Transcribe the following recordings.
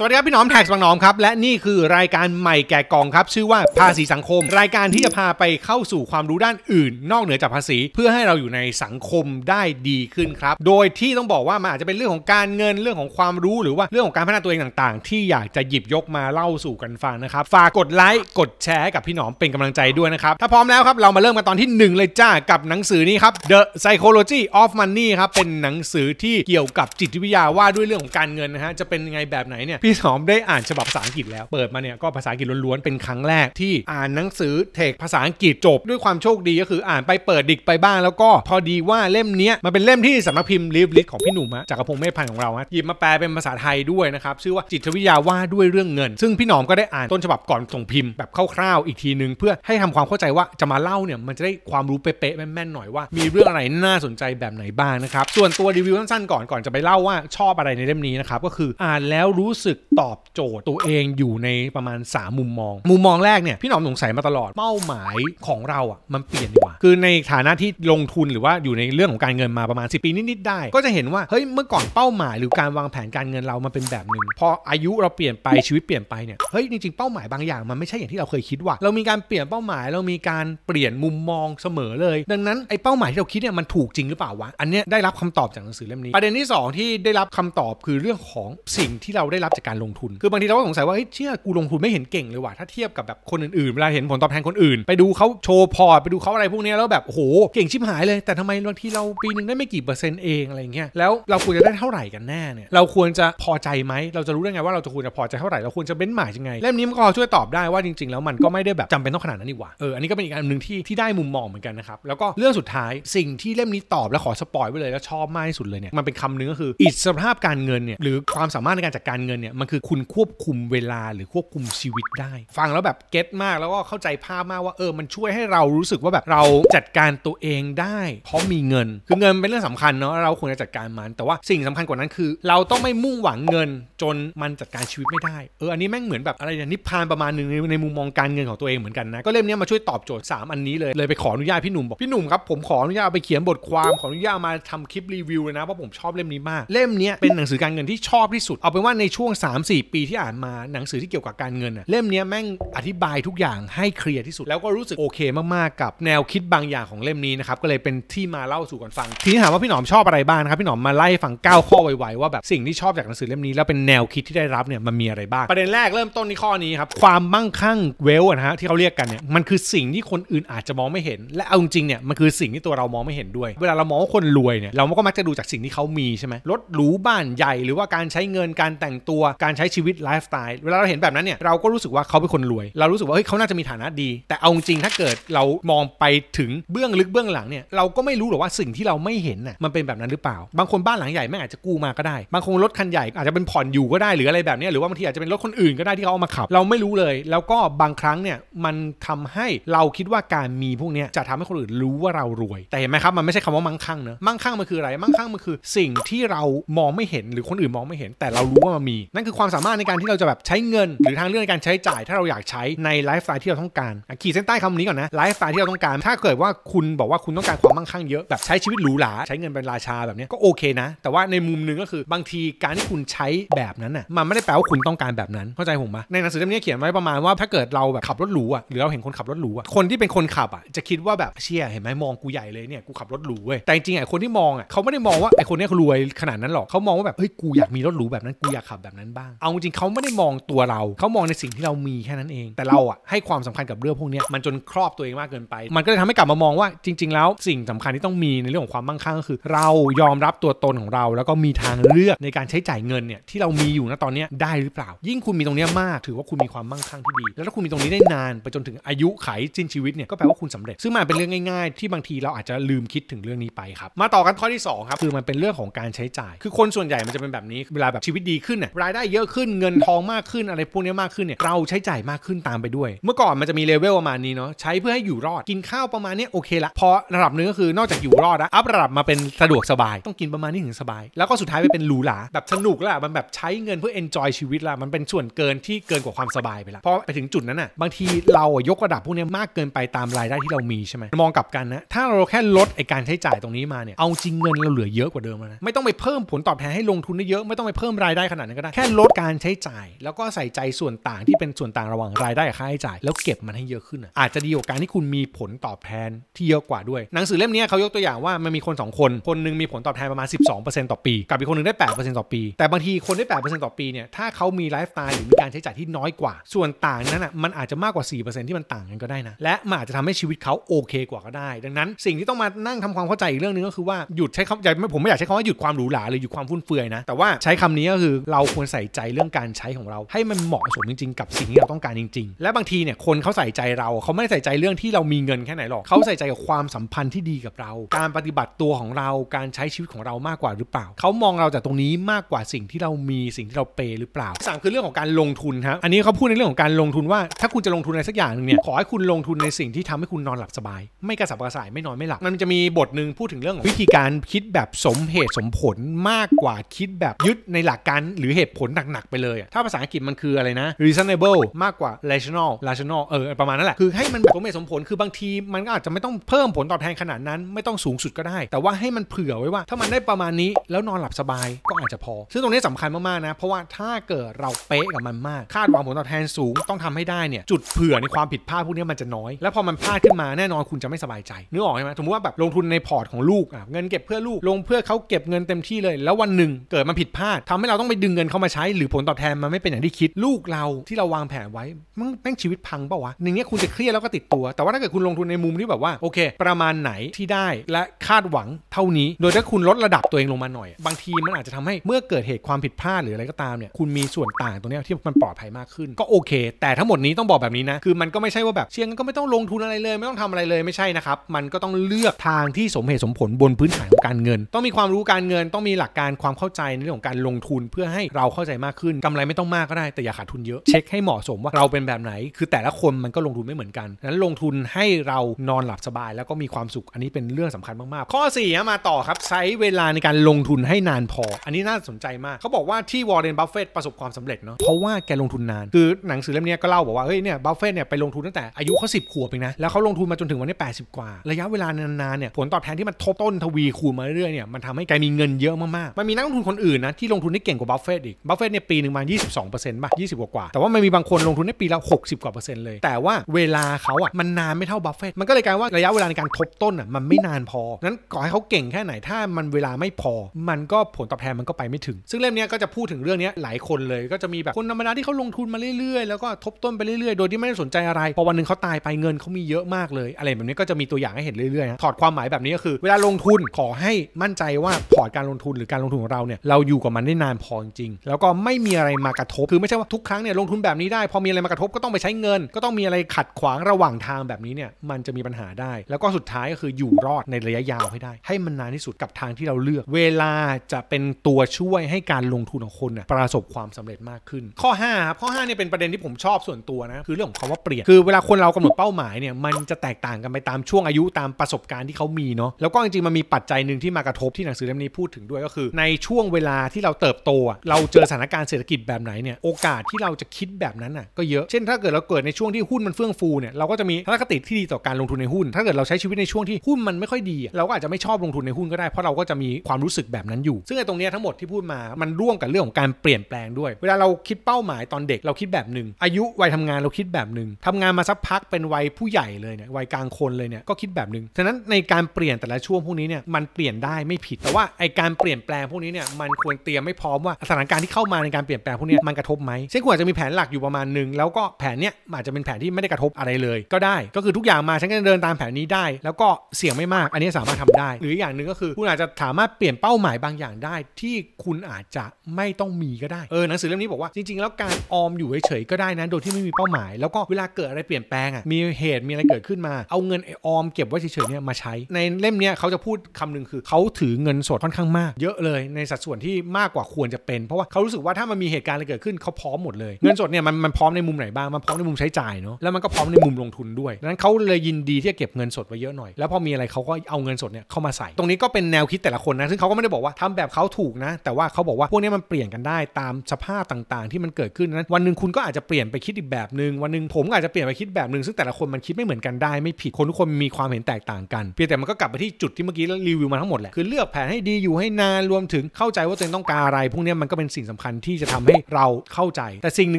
สวัสดีครับ พี่น้อมแท็ก์บางน้อมครับ และนี่คือรายการใหม่แก่กองครับ ชื่อว่าภาษีสังคม รายการที่จะพาไปเข้าสู่ความรู้ด้านอื่น นอกเหนือจากภาษีเพื่อให้เราอยู่ในสังคมได้ดีขึ้นครับ โดยที่ต้องบอกว่ามันอาจจะเป็นเรื่องของการเงินเรื่องของความรู้ หรือว่าเรื่องของการพัฒนาตัวเองต่างๆ ที่อยากจะหยิบยกมาเล่าสู่กันฟังนะครับฝากกดไลค์กดแชร์ให้กับพี่น้อมเป็นกำลังใจด้วยนะครับ ถ้าพร้อมแล้วครับเรามาเริ่มกันตอนที่1เลยจ้ากับหนังสือนี้ครับ The Psychology of Money ครับเป็นหนังสือที่เกี่ยวกับจิตวิทยาว่าด้วยเรื่องของการเงินนะฮะจะเป็นยังไงแบบไหนเนี่ยพี่สอมได้อ่านฉบับภาษาอังกฤษแล้วเปิดมาเนี่ยก็ภาษาอังกฤษล้วนๆ เป็นครั้งแรกที่อ่านหนังสือเทคภาษาอังกฤษจบด้วยความโชคดีก็คืออ่านไปเปิดดิกไปบ้างแล้วก็พอดีว่าเล่มนี้มันเป็นเล่มที่สำนักพิมพ์ลิฟลิสของพี่หนุ่มจากกระพงเมฆพันธ์ของเราหยิบมาแปลเป็นภาษาไทยด้วยนะครับชื่อว่าจิตวิทยาว่าด้วยเรื่องเงิน ซึ่งพี่หนอมก็ได้อ่านต้นฉบับก่อนส่งพิมพ์แบบคร่าวๆ อีกทีนึงเพื่อให้ทำความเข้าใจว่าจะมาเล่าเนี่ยมันจะได้ความรู้เป๊ะๆแม่นๆหน่อยว่า มีเรื่องอะไรน่าสนใจแบบไหนบ้างนะครับส่วนตัวรีวิวสั้นๆก่อนก่อนจะไปเล่าว่าชอบอะไรในเล่มนี้นะครับก็คืออ่านแล้วรู้สึกกตอบโจทย์ตัวเองอยู่ในประมาณ 3 มุมมอง มุมมองแรกเนี่ยพี่หนอมสงสัยมาตลอดเป้าหมายของเราอ่ะ มันเปลี่ยนดีกว่าคือในฐานะที่ลงทุนหรือว่าอยู่ในเรื่องของการเงินมาประมาณ10 ปีนิด ๆ ได้ก็จะเห็นว่าเฮ้ยเมื่อก่อนเป้าหมาย หรือการวางแผนการเงินเรามันเป็นแบบหนึ่งพออายุเราเปลี่ยนไปชีวิตเปลี่ยนไปเนี่ยเฮ้ยจริง ๆ เป้าหมายบางอย่างมันไม่ใช่อย่างที่เราเคยคิดว่าเรามีการเปลี่ยนเป้าหมายเรามีการเปลี่ยนมุมมองเสมอเลย ดังนั้นไอ้เป้าหมายที่เราคิดเนี่ยมันถูกจริงหรือเปล่าวะอันเนี้ยได้รับคำตอบจากหนังสือเล่มนี้ ประเด็นที่ 2 ที่ได้รับคำตอบคือเรื่องของสิ่งที่เราได้รับจากการลงทุนคือบางทีเราก็สงสัยว่าเฮ้ยเชื่อกูลงทุนไม่เห็นเก่งเลยว่ะถ้าเทียบกับแบบคนอื่นๆเวลาเห็นผลตอบแทนคนอื่น ไปดูเขาโชว์พอร์ตไปดูเขาอะไรพวกนี้แล้วแบบโอ้โหเก่งชิบหายเลย แต่ทำไมบางทีเราปีนึงได้ไม่กี่เปอร์เซ็นต์เองอะไรเงี้ยแล้วเราควรจะได้เท่าไหร่กันแน่เนี่ยเราควรจะพอใจไหมเราจะรู้ได้ไงว่าเราจะควรจะพอใจเท่าไหร่เราควรจะเบ้นหมายยังไงเล่มนี้มันก็ช่วยตอบได้ว่าจริง ๆแล้วมันก็ไม่ได้แบบจำเป็นต้องขนาดนั้นนี่หว่าเอออันนี้ก็เป็นอีกอันหนึ่งที่ที่ได้มุมมองเหมือนกันนะครับ แล้วก็เรื่องสุดท้ายสิ่งที่เล่มนี้ตอบแลวขอสปอยไว้เลยแล้วชอบมากที่สุดเลยเนี่ยมันเป็นคำนึงก็คืออิสรภาพการเงินเนี่ยหรือความสามารถในการจัดการเงินเนี่ยเนี่ยมันคือคุณควบคุมเวลาหรือควบคุมชีวิตได้ ฟังแล้วแบบเก็ตมากแล้วก็เข้าใจภาพมากว่าเออมันช่วยให้เรารู้สึกว่าแบบเราจัดการตัวเองได้ เพราะมีเงิน คือเงินเป็นเรื่องสำคัญเนาะเราควรจะจัดการมันแต่ว่าสิ่งสำคัญกว่านั้นคือ เราต้องไม่มุ่งหวังเงินจนมันจัดการชีวิตไม่ได้เอออันนี้แม่งเหมือนแบบอะไรเนี่ยนิพพานประมาณหนึ่งในมุมมองการเงินของตัวเองเหมือนกันนะก็เล่มนี้มาช่วยตอบโจทย์3อันนี้เลยเลยไปขออนุญาตพี่หนุ่มบอกพี่หนุ่มครับผมขออนุญาตไปเขียนบทความขออนุญาตมาทำคลิปรีวิวเลยนะเพราะผมชอบเล่มนี้มาก เล่มนี้เป็นหนังสือการเงินที่ชอบที่สุดเอาเป็นว่าในช่วง3 4 ปีที่อ่านมาหนังสือที่เกี่ยวกับการเงินเล่มนี้แม่งอธิบายทุกอย่างให้เคลียร์ที่สุดแล้วก็รู้สึกโอเคมาก ๆ กับแนวคิดบางอย่างของเล่มนี้ นะครับ ก็เลยเป็นที่มาเล่าสู่กันฟัง ทีนี้ถามว่าพี่หนอมชอบอะไรบ้างนะครับพี่หนอมมาไล่ฟัง9ข้อไวๆว่าแบบสิ่งที่ชอบจากหนังสือเล่มนี้แล้วเป็นแนวคิดที่ได้รับเนี่ยมันมีอะไรบ้าง ประเด็นแรกเริ่มต้นที่ข้อนี้ ครับความมั่งคั่งเวลนะฮะที่เขาเรียกกันเนี่ยมันคือสิ่งที่คนอื่นอาจจะมองไม่เห็นและเอาจริงเนี่ยมันคือสิ่งที่ตัวเรามองไม่เห็นด้วย เวลาเรามองคนรวยเนี่ยเราก็มักจะดูจากสิ่งที่เขามีใช่ไหมรถหรูบ้านใหญ่หรือว่าการใช้เงินการแต่งตัวการใช้ชีวิตไลฟ์สไตล์เวลาเราเห็นแบบนั้นเนี่ยเราก็รู้สึกว่าเขาเป็นคนรวย เรารู้สึกว่าเฮ้ยเขาน่าจะมีฐานะดี แต่เอาจริงถ้าเกิดเรามองไปถึงเบื้องลึกเบื้องหลังเนี่ยเราก็ไม่รู้หรอกว่าสิ่งที่เราไม่เห็นน่ะมันเป็นแบบนั้นหรือเปล่า บางคนบ้านหลังใหญ่แม่อาจจะกู้มาก็ได้บางคนรถคันใหญ่อาจจะเป็นผ่อนอยู่ก็ได้หรืออะไรแบบนี้หรือว่าบางทีอาจจะเป็นรถคนอื่นก็ได้ที่เขาเอามาขับ เราไม่รู้เลยแล้วก็บางครั้งเนี่ยมันทำให้เราคิดว่าการมีพวกนี้จะทำให้คนอื่นรู้ว่าเรารวย แต่เห็นไหมครับมันไม่ใช่คำว่ามั่งคั่งเนอะมั่งคั่งมันคืออะไรมั่งคั่งมันคือสิ่งที่เรามองไม่เห็นหรือคนอื่นมองไม่เห็น แต่เรารู้ว่ามันมีนั่นคือความสามารถในการที่เราจะแบบใช้เงินหรือทางเลือกในการใช้จ่ายถ้าเราอยากใช้ในไลฟ์สไตล์ที่เราต้องการ ขีดเส้นใต้คำนี้ก่อนนะไลฟ์สไตล์ที่เราต้องการ ถ้าเกิดว่าคุณบอกว่าคุณต้องการความมั่งคั่งเยอะแบบใช้ชีวิตหรูหราใช้เงินเป็นราชาแบบนี้ก็โอเคนะ แต่ว่าในมุมนึงก็คือบางทีการที่คุณใช้แบบนั้นน่ะมันไม่ได้แปลว่าคุณต้องการแบบนั้นเข้าใจผมปะในหนังสือเล่มนี้เขียนไว้ประมาณว่าถ้าเกิดเราแบบขับรถหรูอ่ะหรือเราเห็นคนขับรถหรูอ่ะคนที่เป็นคนขับอ่ะจะคิดว่าแบบเชี่ยเห็นไหมมองกูใหญ่เลยเนี่ยกูขับรถหรูเว้ยแต่จริงๆไอ้คนที่มองอ่ะเขาไม่ได้มองว่าไอ้คนนี้รวยขนาดนั้นหรอกเขามองว่าแบบเฮ้ยกูอยากมีรถหรูแบบนั้นกูอยากขับแบบนั้นนั้นบ้างเอาจริงเขาไม่ได้มองตัวเราเขามองในสิ่งที่เรา มีแค่นั้นเอง แต่เราอ่ะให้ความสำคัญกับเรื่องพวกนี้มันจนครอบตัวเองมากเกินไป มันก็เลยทำให้กลับมามองว่า จริง ๆ แล้วสิ่งสำคัญที่ต้องมีในเรื่องของความมั่งคั่งก็คือ เรายอมรับตัวตนของเราแล้วก็มีทางเลือกในการใช้จ่ายเงินเนี่ยที่เรามีอยู่ณตอนนี้ได้หรือเปล่า ยิ่งคุณมีตรงนี้มากถือว่าคุณมีความมั่งคั่งที่ดี แล้วถ้าคุณมีตรงนี้ได้นานไปจนถึงอายุไขสิ้นชีวิตเนี่ยก็แปลว่าคุณสำเร็จซึ่งมันเป็นเรื่องง่ายๆที่บางทีเราอาจจะลืมคิดถึงเรื่องนี้ไปครับ มาต่อกันข้อที่ 2ครับคือมันเป็นเรื่องของการใช้จ่ายคือคนส่วนใหญ่มันจะเป็นแบบนี้เวลาแบบชีวิตดีขึ้นน่ยรายได้เยอะขึ้นเงินทองมากขึ้นอะไรพวกนี้มากขึ้นเนี่ยเราใช้จ่ายมากขึ้นตามไปด้วย เมื่อก่อนมันจะมีเลเวลประมาณนี้เนาะใช้เพื่อให้อยู่รอด กินข้าวประมาณนี้โอเคละพอระดับนึงก็คือนอกจากอยู่รอดแล้วอัพระดับมาเป็นสะดวกสบาย ต้องกินประมาณนี้ถึงสบาย แล้วก็สุดท้ายไปเป็นหรูหราแบบสนุกละมันแบบใช้เงินเพื่อเอนจอยชีวิตละมันเป็นส่วนเกินที่เกินกว่าความสบายไปละพอไปถึงจุดนั้นน่ะบางทีเรายกระดับพวกนี้มากเกินไปตามรายได้ที่เรามีใช่ไหมมองกลับกันนะถ้าเราแค่ลดไอการใช้จ่ายตรงนี้มาเนี่ยเอาจริงเงินเราเหลือเยอะกว่าเดิมแล้วนะไม่ต้องไปเพิ่มผลตอบแทนให้ลงทุนได้เยอะไม่ต้องไปเพิ่มรายได้ขนาดนั้นก็ได้แค่่อลดการใช้จ่ายแล้วก็ใส่ใจส่วนต่างที่เป็นส่วนต่างระหว่างรายได้กับค่าใช้จ่าย แล้วเก็บมันให้เยอะขึ้น อาจจะดีกว่าการที่คุณมีผลตอบแทนที่เยอะกว่าด้วยหนังสือเล่มนี้เขายกตัวอย่างว่ามันมีคน2คนคนนึงมีผลตอบแทนประมาณ12%ต่อปี กับอีกคนนึงได้ 8%ต่อปี แต่บางทีคนได้ 8%ต่อปีเนี่ยถ้าเขามีไลฟ์สไตล์หรือมีการใช้จ่ายที่น้อยกว่าส่วนต่างนั้นอ่ะมันอาจจะมากกว่า 4%ที่มันต่างกันก็ได้นะ และมันอาจจะทำให้ชีวิตเขาโอเค กว่าก็ได้ ดังนั้นสิ่งที่ต้องมานั่งทำความเข้าใจอีกเรื่องนึงก็คือว่าหยุดใช้คำผมไม่อยากใช้คำว่าหยุดความหรูหราหรือหยุดความฟุ่มเฟือยนะแต่ว่าใช้คำนี้ก็คือเราควรใส่ใจเรื่องการใช้ของเราให้มันเหมาะสมจริงๆกับสิ่งที่เราต้องการจริงๆ และบางทีเนี่ยคนเขาใส่ใจเราเขาไม่ได้ใส่ใจเรื่องที่เรามีเงินแค่ไหนหรอกเขาใส่ใจกับความสัมพันธ์ที่ดีกับเรา การปฏิบัติตัวของเราการใช้ชีวิตของเรามากกว่าหรือเปล่า เขามองเราจากตรงนี้มากกว่าสิ่งที่เรามีสิ่งที่เราเปหรือเปล่าสมคือเรื่องของการลงทุนครับอันนี้เขาพูดในเรื่องของการลงทุนว่า ถ้าคุณจะลงทุนในสักอย่างนึงเนี่ยขอให้คุณลงทุนในสิ่งที่ทำให้คุณนอนหลับสบาย ไม่กระสับกระส่ายไม่นอนไม่หลับมันจะมีบทหนึ่งพูดถึงเรื่องของวิธีการคิดแบบสมเหตุสมผลมากกว่าคิดแบบยึดในหลักการหรือเหตุผลหนักๆไปเลย ถ้าภาษาอังกฤษมันคืออะไรนะ reasonable มากกว่า rational rational เออประมาณนั้นแหละ คือให้มันสมเหตุสมผล คือบางทีมันก็อาจจะไม่ต้องเพิ่มผลตอบแทนขนาดนั้น ไม่ต้องสูงสุดก็ได้ แต่ว่าให้มันเผื่อไว้ว่า ถ้ามันได้ประมาณนี้แล้วนอนหลับสบายก็อาจจะพอ ซึ่งตรงนี้สำคัญมากๆนะ เพราะว่าถ้าเกิดเราเป๊ะกับมันมากคาดหวังผลตอบแทนสูงต้องทำให้ได้เนี่ย จุดเผื่อในความผิดพลาดพวกนี้มันจะน้อย แล้วพอมันพลาดขึ้นมาแน่นอนคุณจะไม่สบายใจนึกออกไหมสมมติว่าแบบลงทุนในพอร์ตของลูกเงินเก็บเพื่อลูกลงเพื่อเขาเก็บเงินเต็มที่เลยแล้ววันหนึ่งเกิดมันผิดพลาด ทำให้เราต้องไปดึงเงินเข้ามาาใช้หรือผลตอบแทนมันไม่เป็นอย่างที่คิดลูกเราที่เราวางแผนไว้ มันแม่งชีวิตพังเปล่าวะหนึ่งเนี้ยคุณจะเครียดแล้วก็ติดตัว แต่ว่าถ้าเกิดคุณลงทุนในมุมที่แบบว่าโอเค ประมาณไหนที่ได้และคาดหวังเท่านี้ โดยถ้าคุณลดระดับตัวเองลงมาหน่อย บางทีมันอาจจะทำให้เมื่อเกิดเหตุความผิดพลาดหรืออะไรก็ตามเนี่ยคุณมีส่วนต่างตรงนี้ที่มันปลอดภัยมากขึ้น ก็โอเค แต่ทั้งหมดนี้ต้องบอกแบบนี้นะคือมันก็ไม่ใช่ว่าแบบเชียงก็ไม่ต้องลงทุนอะไรเลยไม่ต้องทำอะไรเลยไม่ใช่นะครับมันก็ต้องเลือกทางที่สมเหตุสมผลบนพื้นฐานของการเงิน ต้องมีความรู้การเงิน ต้องมีหลักการความเข้าใจในเรื่องของการลงทุนเพื่อให้เราเข้าใจมากขึ้นกำไรไม่ต้องมากก็ได้แต่อย่าขาดทุนเยอะ เช็คให้เหมาะสมว่าเราเป็นแบบไหน คือแต่ละคนมันก็ลงทุนไม่เหมือนกันนั้นลงทุนให้เรานอนหลับสบายแล้วก็มีความสุขอันนี้เป็นเรื่องสำคัญมาก ๆ ข้อ 4 มาต่อครับใช้เวลาในการลงทุนให้นานพอ อันนี้น่าสนใจมาก เขาบอกว่าที่วอร์เรนบัฟเฟตประสบความสำเร็จเนาะเพราะว่าแกลงทุนนานคือหนังสือเล่มนี้ก็เล่าบอกว่าเฮ้ยเนี่ยบัฟเฟตเนี่ยไปลงทุนตั้งแต่อายุเขาสิบขวบเองนะแล้วเขาลงทุนมาจนถึงวันนี้แปดสิบกว่า ระยะเวลานานๆเนี่ยผลตอบแทนที่มันทบต้นทวีคูณมาเรื่อยๆเนี่ยมันทำให้แกมีเงินเยอะมากๆมันมีนักลงทุนคนอื่นนะที่ลงทุนได้เก่งกว่าบัฟเฟตอีกบัฟเฟตเนี่ยปีหนึ่งมา 22%ป่ะ 20กว่า แต่ว่ามันมีบางคนลงทุนในปีละ60 กว่าเปอร์เซ็นต์เลย แต่ว่าเวลาเขาอ่ะมันนานไม่เท่าบัฟเฟตมันก็เลยกลายว่าระยะเวลาในการทบต้นอ่ะมันไม่นานพอ นั้นก่อให้เขาเก่งแค่ไหน ถ้ามันเวลาไม่พอ มันก็ผลตอบแทนมันก็ไปไม่ถึง ซึ่งเล่มนี้ก็จะพูดถึงเรื่องนี้หลายคนเลยก็จะมีแบบคนธรรมดาที่เขาลงทุนมาเรื่อยๆ แล้วก็ทบต้นไปเรื่อยๆ โดยที่ไม่ได้สนใจอะไร พอวันหนึ่งเขาตายไปเงินเขามีเยอะมากเลย อะไรแบบนี้ก็จะมีตัวอย่างให้เห็นเรื่อยๆนะถอดความหมายแบบนี้ก็คือ เวลาลงทุนขอให้มั่นใจว่าพอร์ตการลงทุนหรือการลงทุนของเราเนี่ยเราอยู่กับมันได้นานพอจริงแล้วล้วก็ไม่มีอะไรมากระทบคือไม่ใช่ว่าทุกครั้งเนี่ยลงทุนแบบนี้ได้พอมีอะไรมากระทบ ก็ต้องไปใช้เงิน ก็ต้องมีอะไรขัดขวางระหว่างทางแบบนี้เนี่ยมันจะมีปัญหาได้ แล้วก็สุดท้ายก็คืออยู่รอดในระยะยาวให้ได้ ให้มันนานที่สุดกับทางที่เราเลือก เวลาจะเป็นตัวช่วยให้การลงทุนของคนน่ะประสบความสำเร็จมากขึ้น ข้อ5ครับข้อ5เนี่ยเป็นประเด็นที่ผมชอบส่วนตัวนะคือเรื่องของคำว่าเปลี่ยนคือเวลาคนเรากำหนดเป้าหมายเนี่ยมันจะแตกต่างกันไปตามช่วงอายุตามประสบการณ์ที่เขามีเนาะแล้วก็จริงๆมันมีปัจจัยหนึ่งที่มากระทบที่หนังสือเล่มนี้พูดถึงด้วยก็คือ ในช่วงเวลาที่เราเติบโตเราเจอสถานการณ์เศรษฐกิจแบบไหนเนี่ยโอกาสที่เราจะคิดแบบนั้นอ่ะก็เยอะเช่นถ้าเกิดเราเกิดในช่วงที่หุ้นมันเฟื่องฟูเนี่ยเราก็จะมีทัศนคติที่ดีต่อการลงทุนในหุ้น ถ้าเกิดเราใช้ชีวิตในช่วงที่หุ้นมันไม่ค่อยดีเราก็อาจจะไม่ชอบลงทุนในหุ้นก็ได้เพราะเราก็จะมีความรู้สึกแบบนั้นอยู่ ซึ่งไอ้ตรงนี้ทั้งหมดที่พูดมามันร่วมกับเรื่องของการเปลี่ยนแปลงด้วยเวลาเราคิดเป้าหมายตอนเด็กเราคิดแบบหนึ่งอายุวัยทำงานเราคิดแบบหนึ่งทำงานมาสักพักเป็นวัยผู้ใหญ่เลยเนี่ยวัยกลางคนเลยเนี่ยก็คิดแบบหนึ่งฉะนั้นในการเปลี่ยนแต่ละช่วงพวกนี้เนี่ยมันเปลี่ยนได้ไม่ผิด แต่ว่าไอการเปลี่ยนแปลงพวกนี้เนี่ยมันควรเตรียมไม่พร้อมว่าสถานการณ์ที่เเข้ามาในการเปลี่ยนแปลงพวกนี้มันกระทบไหมเช่นคุณอาจจะมีแผนหลักอยู่ประมาณหนึ่งแล้วก็แผนเนี้ยอาจจะเป็นแผนที่ไม่ได้กระทบอะไรเลย ก็ได้ก็คือทุกอย่างมาฉันก็จะเดินตามแผนนี้ได้ แล้วก็เสี่ยงไม่มากอันนี้สามารถทำได้ หรืออย่างหนึ่งก็คือคุณอาจจะสามารถเปลี่ยนเป้าหมายบางอย่างได้ที่คุณอาจจะไม่ต้องมีก็ได้เออหนังสือเล่มนี้บอกว่า จริงๆ แล้วการออมอยู่เฉยๆก็ได้นะโดยที่ไม่มีเป้าหมายแล้วก็เวลาเกิดอะไรเปลี่ยนแปลงอ่ะมีเหตุมีอะไรเกิดขึ้นมาเอาเงินออมเก็บไว้เฉยๆเนี่ยมาใช้ในเล่มเนี้ยเขาจะพูดคำนึงคือเขาถือเงินสดค่อนข้างมาก เยอะเลยในสัดส่วนที่มากกว่าควรจะเป็นเพราะว่าเขารู้สึกว่าถ้ามันมีเหตุการณ์อะไรเกิดขึ้นเขาพร้อมหมดเลยเงินสดเนี่ยมันมันพร้อมในมุมไหนบ้างมันพร้อมในมุมใช้จ่ายเนาะแล้วมันก็พร้อมในมุมลงทุนด้วยดังนั้นเขาเลยยินดีที่จะเก็บเงินสดไว้เยอะหน่อยแล้วพอมีอะไรเขาก็เอาเงินสดเนี่ยเข้ามาใส่ตรงนี้ก็เป็นแนวคิดแต่ละคนนะซึ่งเขาก็ไม่ได้บอกว่าทำแบบเขาถูกนะแต่ว่าเขาบอกว่าพวกนี้มันเปลี่ยนกันได้ตามสภาพต่างๆ ที่มันเกิดขึ้นนั้นวันหนึ่งคุณก็อาจจะเปลี่ยนไปคิดอีกแบบหนึ่งวันหนึ่งผมอาจจะเปลี่ยนไปคิดแบบหนึ่งซึ่งแต่ละคนมันคิดไม่เหมือนกันได้ ไม่ผิดคนทุกคนมีความเห็นแตกต่างกันเพียงแต่มันก็กลับไปที่จุดที่เมื่อกี้รีวิวมาทั้งหมดแหละคือเลือกแผนให้ดีอยู่ให้นานรวมถึงเข้าใจว่าตัวเองต้องการอะไรพวกนี้มันก็เป็นสิ่งสำคัญที่จะทำให้เราเข้าใจ แต่สิ่งหนึ่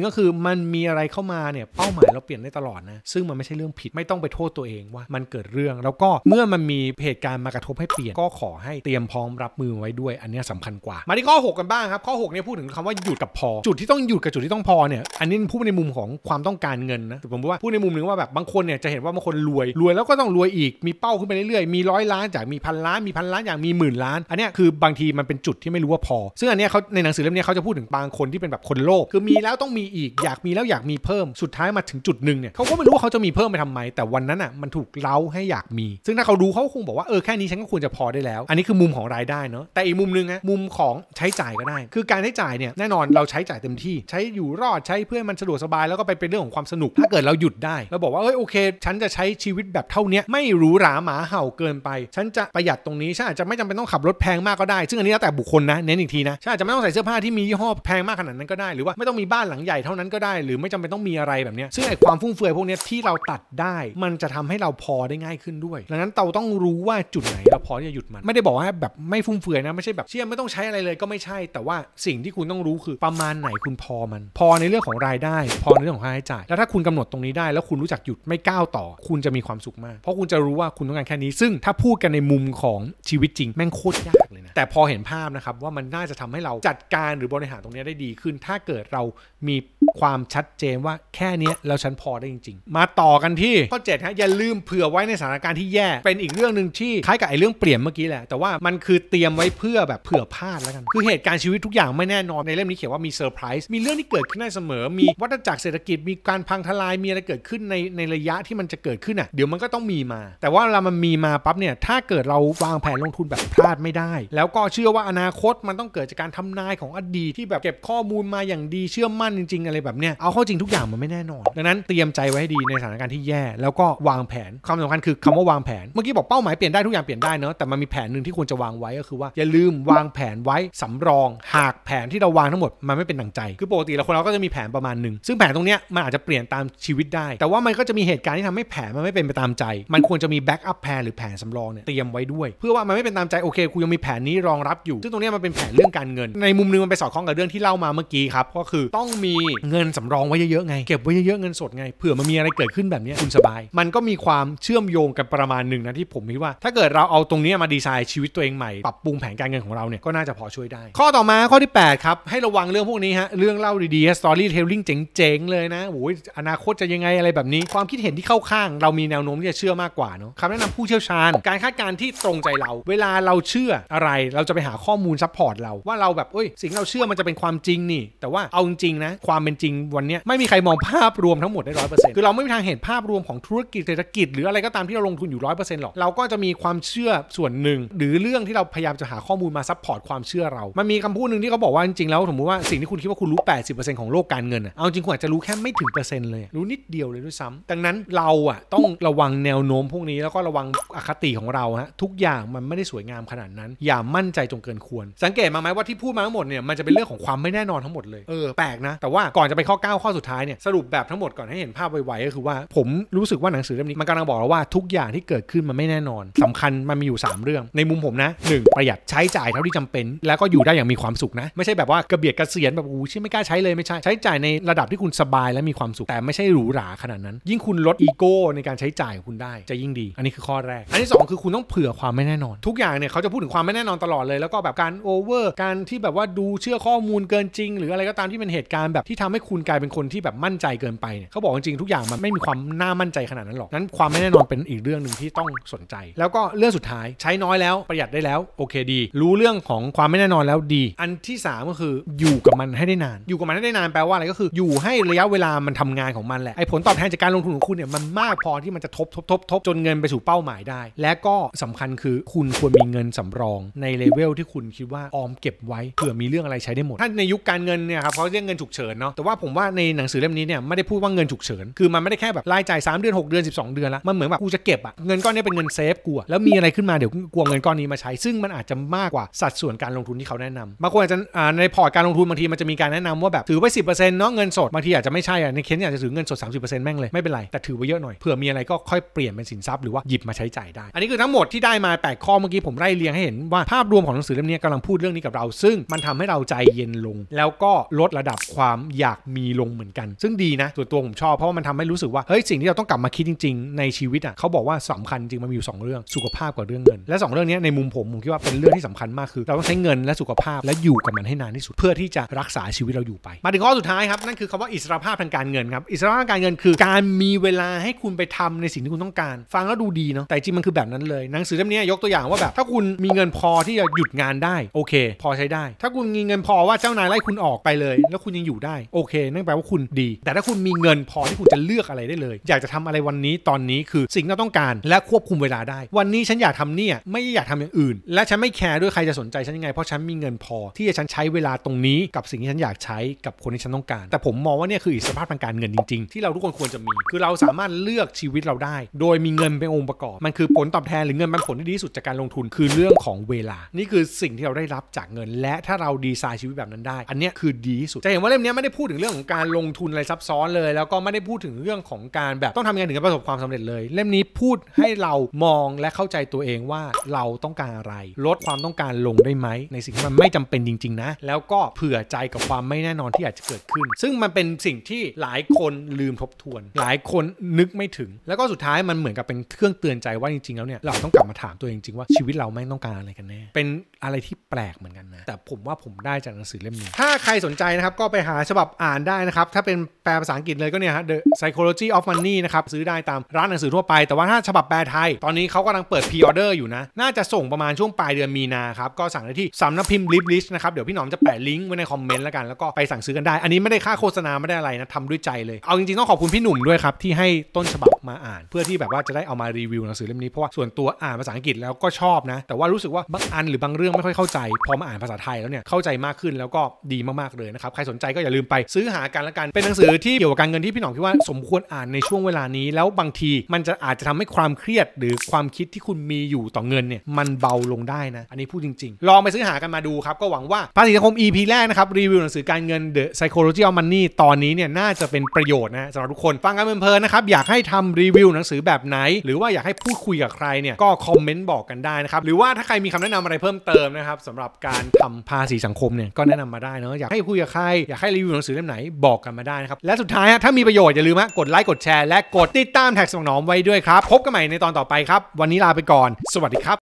งก็คือมันมีอะไรเข้ามาเนี่ยเป้าหมายเราเปลี่ยนได้ตลอดนะซึ่งมันไม่ใช่เรื่องผิดไม่ต้องไปโทษตัวเองว่ามันเกิดเรื่องแล้วก็เมื่อมันมี เหตุการณ์มากระทบให้เปลี่ยน ก็ขอให้เตรียมพร้อม รับมือไว้ด้วย อันนี้สำคัญกว่า มาที่ข้อ 6 กันบ้าง ครับข้อ6เนี่ยพูดถึงคำว่าหยุดกับพอ จุดที่ต้องหยุดกับจุดที่ต้องพอเนี่ยอันนี้พูดในมุมของความต้องการเงินนะผมว่าพูดในมุมหนึ่งว่าแบบบางคนเนี่ยจะเห็นว่าบางคนรวยรวยแล้วก็ต้องรวยอีกมีเป้าขึ้นไปเรื่อยๆมีร้อยล้านจากมีพันล้านมีพันล้านอย่างมีหมื่นล้าน อันนี้คือบางทีมันเป็นจุดที่ไม่รู้ว่าพอ ซึ่งอันนี้เขาในหนังสือเล่มนี้เขาจะจะพูดถึงบางคนที่เป็นแบบคนโลภคือมีแล้วต้องมีอีกอยากมีแล้วอยากมีเพิ่มสุดท้ายมาถึงจุดหนึ่งเนี่ยเขาก็ไม่รู้ว่าเขาจะมีเพิ่มไปทำไม แต่วันนั้นอ่ะมันถูกเล้าให้อยากมี ซึ่งถ้าเขารู้เขาคงบอกว่าเออแค่นี้ฉันก็ควรจะพอได้แล้วอันนี้คือมุมของรายได้เนาะแต่อีกมุมนึงนะมุมของใช้จ่ายก็ได้ คือการใช้จ่ายเนี่ยแน่นอนเราใช้จ่ายเต็มที่ ใช้อยู่รอดใช้เพื่อมันสะดวกสบายแล้วก็ไปเป็นเรื่องของความสนุก ถ้าเกิดเราหยุดได้เราบอกว่าเออโอเค ฉันจะใช้ชีวิตแบบเท่านี้ไม่หรูหราหมาเห่าเกินไป ฉันจะประหยัดตรงนี้ฉันอาจจะไม่จำเป็นต้องขับรถแพงมากก็ได้ ซึ่งอันนี้แล้วแต่บุคคลนะเน้นอีกทีนะฉันอาจจะไม่ต้องใส่เสื้อผ้าที่มีี่ห้อแพงมากขนาดนั้นก็ได้หรือว่าไม่ต้องมีบ้านหลังใหญ่เท่านั้นก็ได้ หรือไม่จำเป็นต้องมีอะไรแบบนี้ซึ่งไอ้ความฟุ่มเฟือยพวกนี้ที่เราตัดได้ มันจะทำให้เราพอได้ง่ายขึ้นด้วย ดังนั้นเราต้องรู้ว่าจุดไหนเราพอที่จะหยุดมันไม่ได้บอกว่าแบบไม่ฟุ่มเฟือยนะไม่ใช่แบบเชื่อไม่ต้องใช้อะไรเลยก็ไม่ใช่ แต่ว่าสิ่งที่คุณต้องรู้คือประมาณไหนคุณพอมัน พอในเรื่องของรายได้ พอในเรื่องของค่าใช้จ่ายแล้วถ้าคุณกำหนดตรงนี้ได้ แล้วคุณรู้จักหยุดไม่ก้าวต่อคุณจะมีความสุขมากเพราะคุณจะรู้ว่าคุณต้องการแค่นี้ซึ่งถ้าพูดกันในมุมของชีวิตจริง แม่งโคตรยากเลยนะแต่พอเห็นภาพนะครับว่ามันน่าจะทำให้เราจัดการหรือบริหารตรงนี้ได้ดีขึ้น ถ้าเกิดเรามีความชัดเจนว่าแค่นี้แล้วฉันพอได้จริง ๆ มาต่อกันที่ข้อ 7 ฮะอย่าลืมเผื่อไว้ในสถานการณ์ที่แย่ เป็นอีกเรื่องหนึ่งที่คล้ายกับไอ้เรื่องเปลี่ยนเมื่อกี้แหละ แต่ว่ามันคือเตรียมไว้เพื่อแบบเผื่อพลาดแล้วกัน คือเหตุการณ์ชีวิตทุกอย่างไม่แน่นอน ในเล่มนี้เขียนว่ามีเซอร์ไพรส์ มีเรื่องที่เกิดขึ้นได้เสมอ มีวัฏจักรเศรษฐกิจ มีการพังทลาย มีอะไรเกิดขึ้นในในระยะที่มันจะเกิดขึ้นอ่ะ เดี๋ยวมันก็ต้องมีมา แต่ว่าเวลามันมีมาปั๊บเนี่ยถ้าเกิดเราวางแผนลงทุนแบบพลาดไม่ได้ แล้วก็เชื่อว่าอนาคตมันต้องเกิดจากการทำนายของอดีที่แบบเก็บข้อมูลมาอย่างดีเชื่อมั่นจริงๆ อะไรแบบเนี้ยเอาข้อจริงทุกอย่างมันไม่แน่นอนดังนั้นเตรียมใจไว้ให้ดีในสถานการณ์ที่แย่แล้วก็ วางแผนความสำคัญคือคำว่าวางแผนเมื่อกี้บอกเป้าหมายเปลี่ยนได้ทุกอย่างเปลี่ยนได้เนาะแต่มันมีแผนหนึ่งที่ควรจะวางไว้ก็คือว่าอย่าลืมวางแผนไว้สำรอง หากแผนที่เราวางทั้งหมดมันไม่เป็นดังใจ คือปกติเราคนเราก็จะมีแผนประมาณหนึ่งซึ่งแผนตรงเนี้ยมันอาจจะเปลี่ยนตามชีวิตได้ แต่ว่ามันก็จะมีเหตุการณ์ที่ทำให้แผนมันไม่เป็นไปตามใจ มันควรจะมีแบ็กอัพแผนหรือแผนสำรองเนี่ยเตรียมไว้ด้วยเพื่อว่ามันไม่เป็นตามใจโอเคุณยังมีแผนนี้รองรับอยู่ซึ่งตรงเนี้ยมันเป็นแผนเรื่องการเงินในมุมนึงมันไปสอดคองกับเรื่องที่เล่ามาเมื่อกี้ครับ ก็คือต้องมีเงินสำรองไว้เยอะๆไง เก็บไว้เยอะๆเงินสดไงเผื่อมันมีอะไรเกิดขึ้นแบบนี้คุณสบาย มันก็มีความเชื่อมโยงกันประมาณหนึ่งนะที่ผมคิดว่าถ้าเกิดเราเอาตรงนี้มาดีไซน์ชีวิตตัวเองใหม่ปรับปรุงแผนการเงินของเราเนี่ยก็น่าจะพอช่วยได้ ข้อต่อมาข้อที่8ครับให้ระวังเรื่องพวกนี้ฮะเรื่องเล่าดีๆสตอรี่เทลลิ่งเจ๋งๆ เลยนะโอ้ยอนาคตจะยังไงอะไรแบบนี้ ความคิดเห็นที่เข้าข้าง เรามีแนวโน้มที่จะเชื่อมากกว่าเนาะคำแนะนำผู้เชี่ยวชาญการคาดการณ์ที่ตรงใจเรา เวลาเราเชื่ออะไรเราจะไปหาข้อมูลซัพพอร์ตเราว่าเราแบบเอ้ยสิ่งเราเชื่อมันจะเป็นความจริงนี่ แต่ว่าเอาจริงนะ ความเป็นจริงวันนี้ไม่มีใครมองภาพรวมทั้งหมดได้ร้อยเปอร์เซ็นต์คือเราไม่มีทางเห็นภาพรวมของธุรกิจเศรษฐกิจ หรืออะไรก็ตามที่เราลงทุนอยู่ร้อยเปอร์เซ็นต์หรอกเราก็จะมีความเชื่อส่วนหนึ่งหรือเรื่องที่เราพยายามจะหาข้อมูลมาซัพพอร์ตความเชื่อเรา มันมีคำพูดหนึ่งที่เขาบอกว่าจริงๆแล้วสมมติว่าสิ่งที่คุณคิดว่าคุณรู้ต์ของโลกการเงินเอาจริงคุณอาจจะรู้แค่ไม่ถึงเปอร์เซ็นต์เลยรู้นิดเดียวเลยด้วยซ้ำดังนั้นเราอะต้องระวังแนวโน้มพวกนี้แล้วก็ระวังอคติของเราฮะทุกอย่างมันไม่ได้สวยงามขนาดนั้นอย่ามั่นใจจนเกินควร สังเกตมาไหมว่าที่พูดมาทั้งหมดเนี่ยมันจะเป็นรื่องของความไม่แน่นอนทั้งหมดเลย เออแปลกนะ แต่ว่าก่อนจะไปข้อ 9 ข้อสุดท้ายเนี่ย สรุปแบบทั้งหมดก่อนให้เห็นภาพไวๆก็คือว่าผมรู้สึกว่าหนังสือเล่มนี้มันกำลังบอกเราว่าทุกอย่างที่เกิดขึ้นมันไม่แน่นอน สำคัญมันมีอยู่ 3 เรื่องในมุมผมนะ1ประหยัดใช้จ่ายเท่าที่จำเป็น แล้วก็อยู่ได้อย่างมีความสุขนะไม่ใช่แบบว่ากระเบียดกระเสียนแบบอู้ชื่อไม่กล้าใช้เลยไม่ใช่ใช้จ่ายในระดับที่คุณสบายและมีความสุขแต่ไม่ใช่หรูหราขนาดนั้น ยิ่งคุณลดอีโก้ในการใช้จ่ายของคุณได้จะยิ่งดี อันนี้คือข้อแรก อันที่ 2 คือคุณต้องเผื่อความไม่แน่นอน ทุกอย่างเนี่ยเขาจะพูดถึงความไม่แน่นอนตลอดเลยแล้วก็แบบการโอเวอร์การที่แบบว่าดูเชื่อข้อมูลเกินจริง หรืออะไรก็ตามที่เป็นเหตุการณ์แบบที่ทำให้คุณกลายเป็นคนที่แบบมั่นใจเกินไปเนี่ยเขาบอกจริงทุกอย่างมันไม่มีความน่ามั่นใจขนาดนั้นหรอกนั้นความไม่แน่นอนเป็นอีกเรื่องหนึ่งที่ต้องสนใจ แล้วก็เรื่องสุดท้ายใช้น้อยแล้ว ประหยัดได้แล้ว โอเคดี รู้เรื่องของความไม่แน่นอนแล้วดี อันที่ 3 ก็คืออยู่กับมันให้ได้นานอยู่กับมันให้ได้นานแปลว่าอะไรก็คืออยู่ให้ระยะเวลามันทำงานของมันแหละไอ้ผลตอบแทนจากการลงทุนของคุณเนี่ยมันมากพอที่มันจะทบทบทบทบจนเงินไปสู่เป้าหมายได้ และก็สำคัญคือ คุณควรมีเงินสำรอง ในเลเวลที่คุณคิดว่าออมเก็บไว้ เผื่อมีเรื่องอะไรใชช้ได้หมดถ้าในยุคการเงินเนี่ยครับเขาเรียกเงินฉุกเฉินเนาะแต่ว่าผมว่าในหนังสือเล่มนี้เนี่ยไม่ได้พูดว่าเงินฉุกเฉิน คือมันไม่ได้แค่แบบรายจ่าย3เดือน6เดือน12 เดือนละมันเหมือนแบบกูจะเก็บอะเงินก้อนนี้เป็นเงินเซฟกูแล้วมีอะไรขึ้นมาเดี๋ยวกลัวเงินก้อนนี้มาใช้ ซึ่งมันอาจจะมากกว่าสัดส่วนการลงทุนที่เขาแนะนำบางคนอาจจะในพอร์ตการลงทุนบางทีมันจะมีการแนะนำว่าแบบถือไว้สิบเปอร์เซ็นต์เนาะเงินสดบางทีอาจจะไม่ใช่อะในเคสอาจจะถือเงินสดต์แม่งเลยไม่เป็นไรแต่ถือไว้เยอะหน่อยเผื่อมีอะไรก็ค่อยเปลี่ยนเป็นสินทรัพย์หรือว่าหยิบมาใช้จ่ายได้ อันนี้คือทั้งหมดที่ได้มา8ข้อเมื่อกี้ผมไล่เรียงให้เห็น ว่าภาพรวมของหนังสือเล่มนี้กำลังพูดเรื่องนี้กับเรา ซึ่งมันทำให้เราใจเย็นลงแล้วก็ลดระดับความอยากมีลงเหมือนกัน ซึ่งดีนะส่วนตัวผมชอบเพราะว่ามันทำให้รู้สึกว่าเฮ้ยสิ่งที่เราต้องกลับมาคิดจริง ๆ ในชีวิตอ่ะเขาบอกว่าสำคัญจริงมันมีอยู่2 เรื่องสุขภาพกับเรื่องเงิน และ 2เรื่องนี้ในมุมผมผมคิดว่าเป็นเรื่องที่สำคัญมากคือเราต้องใช้เงินและสุขภาพและอยู่กับมันให้นานที่สุดเพื่อที่จะรักษาชีวิตเราอยู่ไปมาถึงข้อสุดท้ายครับนั่นคือคำว่าอิสรภาพทางการเงินครับ อิสรภาพการเงิน คือการมีเวลาให้คุณไปทำในสิ่งที่คุณต้องการ ฟังแล้วดูดีเนาะแต่จริงมันคือแบบนั้นเลย หนังสือเล่มนี้ยกตัวอย่างว่าแบบ ถ้าคุณมีเงินพอที่จะหยุดงานได้โอเค พอใช้ได้ถ้าคุณมีเงินพพอว่าเจ้านายไล่คุณออกไปเลยแล้วคุณยังอยู่ได้โอเค นั่นแปลว่าคุณดี แต่ถ้าคุณมีเงินพอที่คุณจะเลือกอะไรได้เลย อยากจะทำอะไรวันนี้ตอนนี้คือสิ่งที่เราต้องการ และควบคุมเวลาได้ วันนี้ฉันอยากทำเนี่ย ไม่อยากทำอย่างอื่น และฉันไม่แคร์ด้วยใครจะสนใจ ฉันยังไง เพราะฉันมีเงินพอที่จะฉันใช้เวลาตรงนี้ กับสิ่งที่ฉันอยากใช้กับคนที่ฉันต้องการ แต่ผมมองว่าเนี่ยคืออิสรภาพทางการเงินจริงๆที่เราทุกคนควรจะมีคือเราสามารถเลือกชีวิตเราได้ โดยมีเงินเป็นองค์ประกอบมันคือผลตอบแทนหรือเงินมันผลที่ดีที่สุดจากการลงทุนคือเรื่องของเวลา นี่คือสิ่งที่เราได้รับจากเงินและถ้าเราดีไซน์ชีวิตแบบนั้นได้ อันนี้คือดีที่สุด จะเห็นว่าเล่มนี้ไม่ได้พูดถึงเรื่องของการลงทุนอะไรซับซ้อนเลย แล้วก็ไม่ได้พูดถึงเรื่องของการแบบต้องทำยังไงถึงจะประสบความสำเร็จเลย เล่มนี้พูดให้เรามองและเข้าใจตัวเองว่าเราต้องการอะไร ลดความต้องการลงได้ไหมในสิ่งที่มันไม่จำเป็นจริงๆนะ แล้วก็เผื่อใจกับความไม่แน่นอนที่อาจจะเกิดขึ้น ซึ่งมันเป็นสิ่งที่หลายคนลืมทบทวน หลายคนนึกไม่ถึง แล้วก็สุดท้ายมันเหมือนกับเป็นเครื่องเตือนใจว่าจริงๆ แล้วเนี่ยเราต้องกลับมาถามตัวเองจริงว่าชีวิตเราไม่ต้องการอะไรกันแน่เป็นอะไรที่แปลกเหมือนกันนะแต่ผมว่าผมได้จากหนังสือเล่มนี้ถ้าใครสนใจนะครับ ก็ไปหาฉบับอ่านได้นะครับ ถ้าเป็นแปลภาษาอังกฤษเลยก็เนี่ยฮะ The Psychology of Money นะครับ ซื้อได้ตามร้านหนังสือทั่วไปแต่ว่าถ้าฉบับแปลไทย ตอนนี้เขากำลังเปิดพรีออเดอร์อยู่นะน่าจะส่งประมาณช่วงปลายเดือนมีนาครับ ก็สั่งได้ที่สำนักพิมพ์ลิฟลิชนะครับ เดี๋ยวพี่หนอมจะแปะลิงก์ไว้ในคอมเมนต์แล้วกันแล้วก็ไปสั่งซื้อกันได้ อันนี้ไม่ได้ค่าโฆษณาไม่ได้อะไรนะทำด้วยใจเลยเอาจริงๆต้องขอบคุณพี่หนุ่มด้วยครับที่ให้ต้นฉบับมาอ่าน เพื่อที่แบบว่าจะได้เอามารีวิวหนังสือเล่มนี้เพราะว่าส่วนตัวอ่านภาษาอังกฤษแล้วก็ชอบนะแต่ว่ารู้สึกว่าบางอันหรือบางเรื่องไม่ค่อยเข้าใจพอมาอ่านภาษาไทยแล้วเนี่ยเข้าใจมากขึ้นแล้วก็ดีมากๆ เลยนะครับ ใครสนใจก็อย่าลืมไปซื้อหากันละกัน เป็นหนังสือที่เกี่ยวกับการเงินที่พี่หน่องคิดว่า สมควรอ่านในช่วงเวลานี้ แล้วบางทีมันจะอาจจะทำให้ความเครียดหรือความคิดที่คุณมีอยู่ต่อเงินเนี่ยมันเบาลงได้นะ อันนี้พูดจริงๆ ลองไปซื้อหากันมาดูครับ ก็หวังว่า ภาษีสังคม EP แรกนะครับรีวิวหนังสือการเงิน The Psychology of Money ตอนนี้เนี่ยน่าจะเป็นประโยชน์นะสำหรับทุกคน ฟังกันเพลินๆนะครับ อยากให้ทำรีวิวหนังสือแบบไหน หรือว่าอยากให้พูดคุยกับใครเนี่ย ก็คอมเมนต์บอกกันได้นะครับหรือว่าถ้าใครมีคำแนะนำอะไรเพิ่มเติมนะครับสาหรับการทำภาษีสังคมเนี่ยก็แนะนำมาได้เนาะอยากให้คุยกับใคร อยากให้รีวิวหนังสือเล่มไหนบอกกันมาได้นะครับ และสุดท้ายถ้ามีประโยชน์อย่าลืมกดไลค์กดแชร์และกดติดตามแท็กสมองน้อมไว้ด้วยครับพบกันใหม่ในตอนต่อไปครับ วันนี้ลาไปก่อน สวัสดีครับ